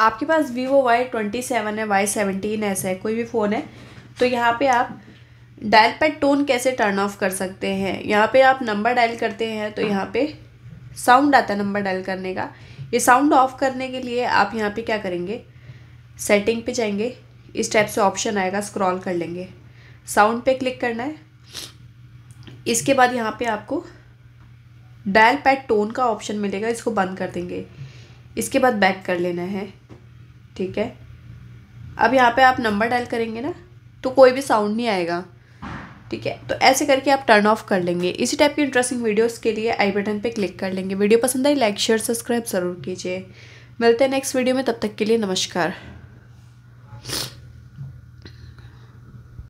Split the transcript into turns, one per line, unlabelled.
आपके पास Vivo Y twenty seven है वाई सेवनटीन ऐसा है कोई भी फ़ोन है तो यहाँ पे आप डायल पैड टोन कैसे टर्न ऑफ कर सकते हैं यहाँ पे आप नंबर डायल करते हैं तो यहाँ पे साउंड आता है नंबर डायल करने का ये साउंड ऑफ करने के लिए आप यहाँ पे क्या करेंगे सेटिंग पे जाएंगे इस टाइप से ऑप्शन आएगा स्क्रॉल कर लेंगे साउंड पे क्लिक करना है इसके बाद यहाँ पे आपको डायल पैड टोन का ऑप्शन मिलेगा इसको बंद कर देंगे इसके बाद बैक कर लेना है ठीक है अब यहाँ पे आप नंबर डायल करेंगे ना तो कोई भी साउंड नहीं आएगा ठीक है तो ऐसे करके आप टर्न ऑफ कर लेंगे इसी टाइप की इंटरेस्टिंग वीडियोस के लिए आई बटन पे क्लिक कर लेंगे वीडियो पसंद आई लाइक शेयर सब्सक्राइब ज़रूर कीजिए मिलते हैं नेक्स्ट वीडियो में तब तक के लिए नमस्कार